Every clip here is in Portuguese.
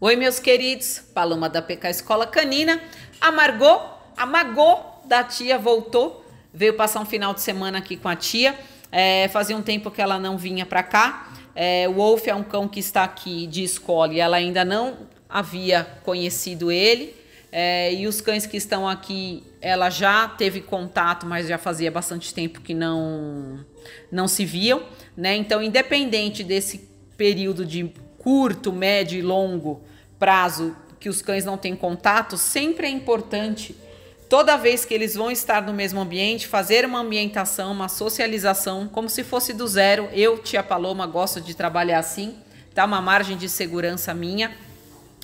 Oi, meus queridos. Paloma da PK Escola Canina. A Margot, a da tia voltou. Veio passar um final de semana aqui com a tia. É, fazia um tempo que ela não vinha para cá. É, o Wolf é um cão que está aqui de escola e ela ainda não havia conhecido ele. É, e os cães que estão aqui, ela já teve contato, mas já fazia bastante tempo que não, não se viam. Né? Então, independente desse período de curto, médio e longo prazo que os cães não têm contato, sempre é importante, toda vez que eles vão estar no mesmo ambiente, fazer uma ambientação, uma socialização, como se fosse do zero. Eu, tia Paloma, gosto de trabalhar assim, tá? Uma margem de segurança minha.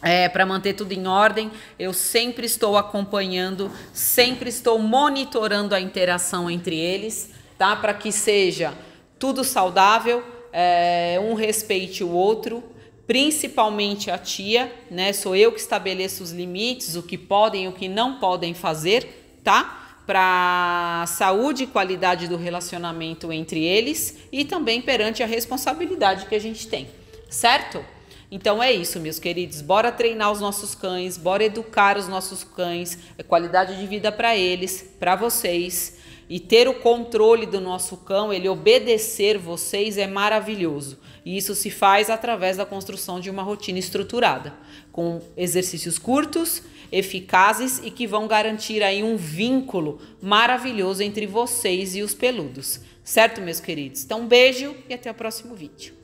É, para manter tudo em ordem, eu sempre estou acompanhando, sempre estou monitorando a interação entre eles, tá? Para que seja tudo saudável, é, um respeite o outro, principalmente a tia, né? Sou eu que estabeleço os limites, o que podem e o que não podem fazer, tá? Para saúde e qualidade do relacionamento entre eles e também perante a responsabilidade que a gente tem, certo? Então é isso, meus queridos. Bora treinar os nossos cães, bora educar os nossos cães, é qualidade de vida para eles, para vocês. E ter o controle do nosso cão, ele obedecer vocês é maravilhoso. E isso se faz através da construção de uma rotina estruturada, com exercícios curtos, eficazes e que vão garantir aí um vínculo maravilhoso entre vocês e os peludos. Certo, meus queridos? Então, um beijo e até o próximo vídeo.